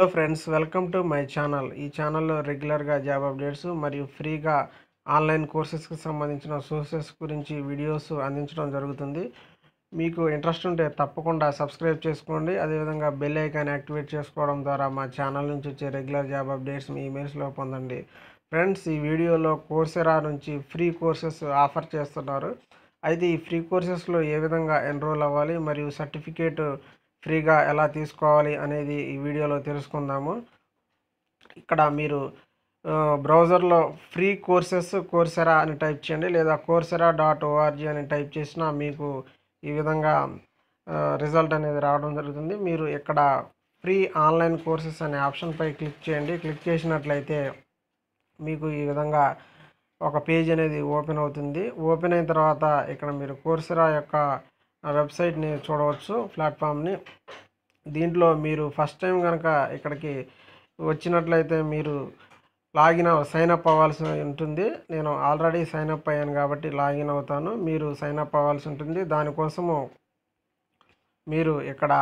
hello friends welcome to my channel ఈ ఛానల్లో రెగ్యులర్గా జాబ్ అప్డేట్స్ మరియు ఫ్రీగా ఆన్లైన్ కోర్సెస్కి సంబంధించిన సోర్సెస్ గురించి వీడియోస్ అందించడం జరుగుతుంది మీకు ఇంట్రెస్ట్ ఉంటే తప్పకుండా సబ్స్క్రైబ్ చేసుకోండి అదేవిధంగా బెల్ ఐకాన్ యాక్టివేట్ చేసుకోవడం ద్వారా మా ఛానల్ నుంచి వచ్చే రెగ్యులర్ జాబ్ అప్డేట్స్ మీ ఈమెయిల్స్లో పొందండి ఫ్రెండ్స్ ఈ వీడియోలో కోర్సెరా నుంచి ఫ్రీ కోర్సెస్ ఆఫర్ చేస్తున్నారు అయితే ఈ ఫ్రీ కోర్సెస్లో ఏ విధంగా ఎన్రోల్ అవ్వాలి మరియు సర్టిఫికేట్ ఫ్రీగా ఎలా తీసుకోవాలి అనేది ఈ వీడియోలో తెలుసుకుందాము ఇక్కడ మీరు బ్రౌజర్లో ఫ్రీ కోర్సెస్ కోర్సెరా అని టైప్ చేయండి లేదా కోర్సెరా డాట్ ఓఆర్జీ అని టైప్ చేసినా మీకు ఈ విధంగా రిజల్ట్ అనేది రావడం జరుగుతుంది మీరు ఇక్కడ ఫ్రీ ఆన్లైన్ కోర్సెస్ అనే ఆప్షన్పై క్లిక్ చేయండి క్లిక్ చేసినట్లయితే మీకు ఈ విధంగా ఒక పేజ్ అనేది ఓపెన్ అవుతుంది ఓపెన్ అయిన తర్వాత ఇక్కడ మీరు కోర్సెరా యొక్క వెబ్సైట్ని చూడవచ్చు ప్లాట్ఫామ్ని దీంట్లో మీరు ఫస్ట్ టైం కనుక ఇక్కడికి వచ్చినట్లయితే మీరు లాగిన్ సైన్ అప్ అవ్వాల్సి ఉంటుంది నేను ఆల్రెడీ సైన్ అప్ అయ్యాను కాబట్టి లాగిన్ అవుతాను మీరు సైన్ అప్ అవ్వాల్సి ఉంటుంది దానికోసము మీరు ఇక్కడ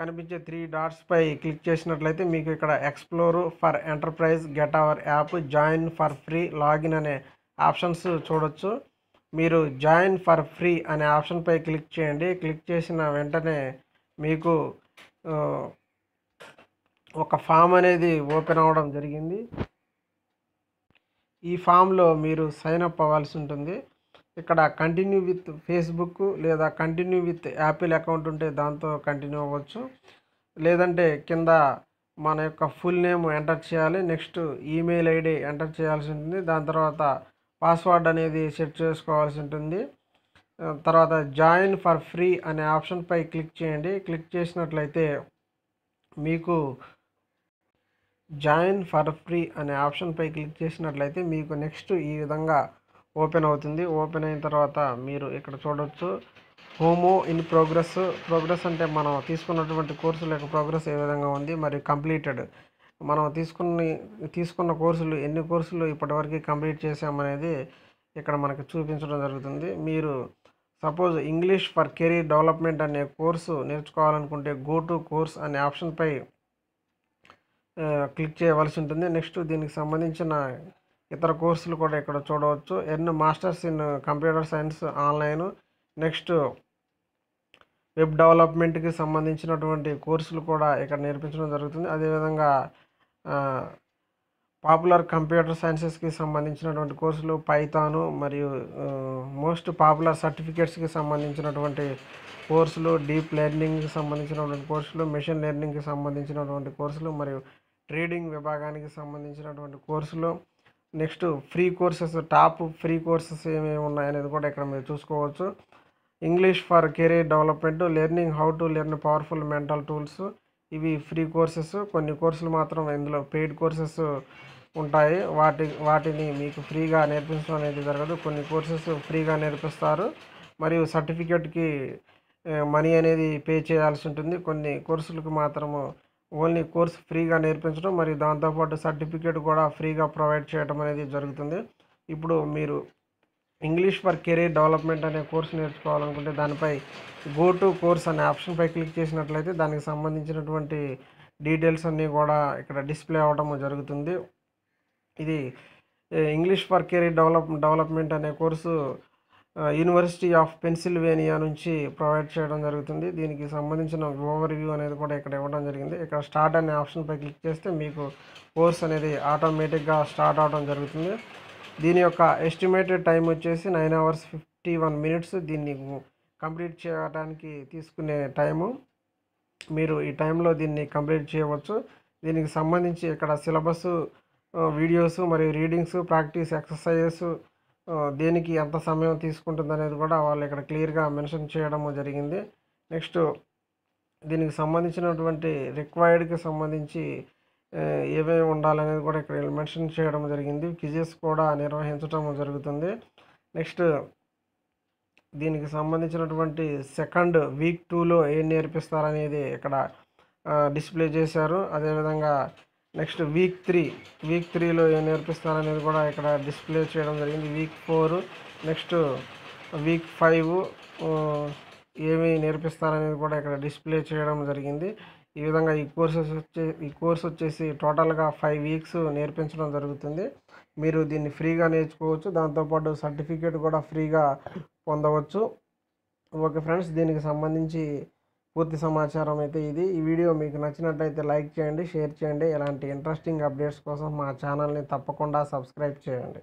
కనిపించే త్రీ డాట్స్ పై క్లిక్ చేసినట్లయితే మీకు ఇక్కడ explore for enterprise get our app join for free login అనే ఆప్షన్స్ చూడొచ్చు మీరు జాయిన్ ఫర్ ఫ్రీ అనే ఆప్షన్పై క్లిక్ చేయండి క్లిక్ చేసిన వెంటనే మీకు ఒక ఫామ్ అనేది ఓపెన్ అవ్వడం జరిగింది ఈ ఫామ్లో మీరు సైన్ అప్ అవ్వాల్సి ఉంటుంది ఇక్కడ కంటిన్యూ విత్ ఫేస్బుక్ లేదా కంటిన్యూ విత్ యాపిల్ అకౌంట్ ఉంటే దాంతో కంటిన్యూ అవ్వచ్చు లేదంటే కింద మన యొక్క ఫుల్ నేమ్ ఎంటర్ చేయాలి నెక్స్ట్ ఈమెయిల్ ఐడి ఎంటర్ చేయాల్సి ఉంటుంది దాని తర్వాత పాస్వర్డ్ అనేది సెట్ చేసుకోవాల్సి ఉంటుంది తర్వాత జాయిన్ ఫర్ ఫ్రీ అనే ఆప్షన్పై క్లిక్ చేయండి క్లిక్ చేసినట్లయితే మీకు జాయిన్ ఫర్ ఫ్రీ అనే ఆప్షన్పై క్లిక్ చేసినట్లయితే మీకు నెక్స్ట్ ఈ విధంగా ఓపెన్ అవుతుంది ఓపెన్ అయిన తర్వాత మీరు ఇక్కడ చూడవచ్చు హోమో ఇన్ ప్రోగ్రెస్ ప్రోగ్రెస్ అంటే మనం తీసుకున్నటువంటి కోర్సుల యొక్క ప్రోగ్రెస్ ఏ విధంగా ఉంది మరియు కంప్లీటెడ్ మనం తీసుకుని తీసుకున్న కోర్సులు ఎన్ని కోర్సులు ఇప్పటివరకు కంప్లీట్ చేశామనేది ఇక్కడ మనకు చూపించడం జరుగుతుంది మీరు suppose English for career development అనే కోర్సు నేర్చుకోవాలనుకుంటే గో టు కోర్స్ అనే ఆప్షన్పై క్లిక్ చేయవలసి ఉంటుంది నెక్స్ట్ దీనికి సంబంధించిన ఇతర కోర్సులు కూడా ఇక్కడ చూడవచ్చు an masters in computer science online next web డెవలప్మెంట్కి సంబంధించినటువంటి కోర్సులు కూడా ఇక్కడ నేర్పించడం జరుగుతుంది అదేవిధంగా పాపులర్ కంప్యూటర్ సైన్సెస్కి సంబంధించినటువంటి కోర్సులు పైథాను మరియు మోస్ట్ పాపులర్ సర్టిఫికేట్స్కి సంబంధించినటువంటి కోర్సులు డీప్ లెర్నింగ్కి సంబంధించినటువంటి కోర్సులు మెషిన్ లెర్నింగ్కి సంబంధించినటువంటి కోర్సులు మరియు ట్రేడింగ్ విభాగానికి సంబంధించినటువంటి కోర్సులు next free courses top free courses ఏమేమి ఉన్నాయనేది కూడా ఇక్కడ మీరు చూసుకోవచ్చు English for career development learning how to learn powerful mental tools ఇవి ఫ్రీ కోర్సెస్ కొన్ని కోర్సులు మాత్రం ఇందులో పెయిడ్ కోర్సెస్ ఉంటాయి వాటి వాటిని మీకు ఫ్రీగా నేర్పించడం అనేది జరగదు కొన్ని కోర్సెస్ ఫ్రీగా నేర్పిస్తారు మరియు సర్టిఫికేట్కి మనీ అనేది పే చేయాల్సి ఉంటుంది కొన్ని కోర్సులకు మాత్రము ఓన్లీ కోర్స్ ఫ్రీగా నేర్పించడం మరియు దాంతోపాటు సర్టిఫికేట్ కూడా ఫ్రీగా ప్రొవైడ్ చేయడం అనేది జరుగుతుంది ఇప్పుడు మీరు ఇంగ్లీష్ ఫర్ కెరీర్ డెవలప్మెంట్ అనే కోర్సు నేర్చుకోవాలనుకుంటే దానిపై గో టు కోర్స్ అనే ఆప్షన్పై క్లిక్ చేసినట్లయితే దానికి సంబంధించినటువంటి డీటెయిల్స్ అన్నీ కూడా ఇక్కడ డిస్ప్లే అవ్వడం జరుగుతుంది ఇది English for career develop development అనే కోర్సు యూనివర్సిటీ ఆఫ్ పెన్సిల్వేనియా నుంచి ప్రొవైడ్ చేయడం జరుగుతుంది దీనికి సంబంధించిన ఓవర్ వ్యూ అనేది కూడా ఇక్కడ ఇవ్వడం జరిగింది ఇక్కడ స్టార్ట్ అనే ఆప్షన్పై క్లిక్ చేస్తే మీకు కోర్స్ అనేది ఆటోమేటిక్గా స్టార్ట్ అవడం జరుగుతుంది దీని యొక్క ఎస్టిమేటెడ్ టైం వచ్చేసి nine hours fifty one minutes దీన్ని కంప్లీట్ చేయడానికి తీసుకునే టైము మీరు ఈ టైంలో దీన్ని కంప్లీట్ చేయవచ్చు దీనికి సంబంధించి ఇక్కడ సిలబస్ వీడియోస్ uh, మరియు రీడింగ్స్ ప్రాక్టీస్ ఎక్సర్సైజెస్ దేనికి ఎంత సమయం తీసుకుంటుంది అనేది కూడా వాళ్ళు ఇక్కడ క్లియర్గా మెన్షన్ చేయడం జరిగింది నెక్స్ట్ దీనికి సంబంధించినటువంటి రిక్వైర్డ్కి సంబంధించి ఏవేవి ఉండాలనేది కూడా ఇక్కడ మెన్షన్ చేయడం జరిగింది క్విజెస్ కూడా నిర్వహించడం జరుగుతుంది నెక్స్ట్ దీనికి సంబంధించినటువంటి సెకండ్ వీక్ టూలో ఏం నేర్పిస్తారనేది ఇక్కడ డిస్ప్లే చేశారు అదేవిధంగా నెక్స్ట్ వీక్ త్రీ వీక్ త్రీలో ఏం నేర్పిస్తారనేది కూడా ఇక్కడ డిస్ప్లే చేయడం జరిగింది week four next week five ఏమి నేర్పిస్తారనేది కూడా ఇక్కడ డిస్ప్లే చేయడం జరిగింది ఈ విధంగా ఈ కోర్సెస్ వచ్చే ఈ కోర్స్ వచ్చేసి టోటల్గా ఫైవ్ వీక్స్ నేర్పించడం జరుగుతుంది మీరు దీన్ని ఫ్రీగా నేర్చుకోవచ్చు దాంతోపాటు సర్టిఫికేట్ కూడా ఫ్రీగా పొందవచ్చు ఓకే ఫ్రెండ్స్ దీనికి సంబంధించి పూర్తి సమాచారం అయితే ఇది ఈ వీడియో మీకు నచ్చినట్లయితే లైక్ చేయండి షేర్ చేయండి ఇలాంటి ఇంట్రెస్టింగ్ అప్డేట్స్ కోసం మా ఛానల్ని తప్పకుండా సబ్స్క్రైబ్ చేయండి